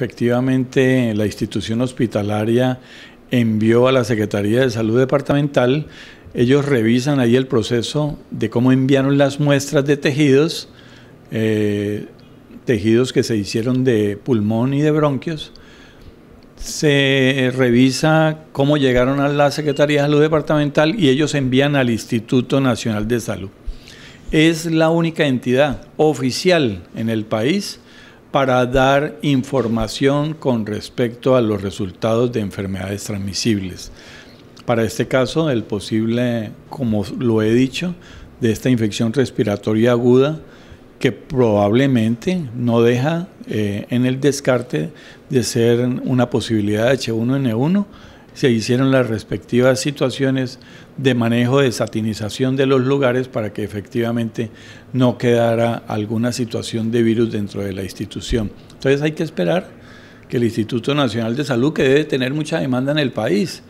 Efectivamente, la institución hospitalaria envió a la Secretaría de Salud Departamental, ellos revisan ahí el proceso de cómo enviaron las muestras de tejidos, eh, tejidos que se hicieron de pulmón y de bronquios. Se revisa cómo llegaron a la Secretaría de Salud Departamental y ellos envían al Instituto Nacional de Salud. Es la única entidad oficial en el país para dar información con respecto a los resultados de enfermedades transmisibles. Para este caso, el posible, como lo he dicho, de esta infección respiratoria aguda que probablemente no deja eh, en el descarte de ser una posibilidad de H1N1 se hicieron las respectivas situaciones de manejo de satinización de los lugares para que efectivamente no quedara alguna situación de virus dentro de la institución. Entonces hay que esperar que el Instituto Nacional de Salud, que debe tener mucha demanda en el país,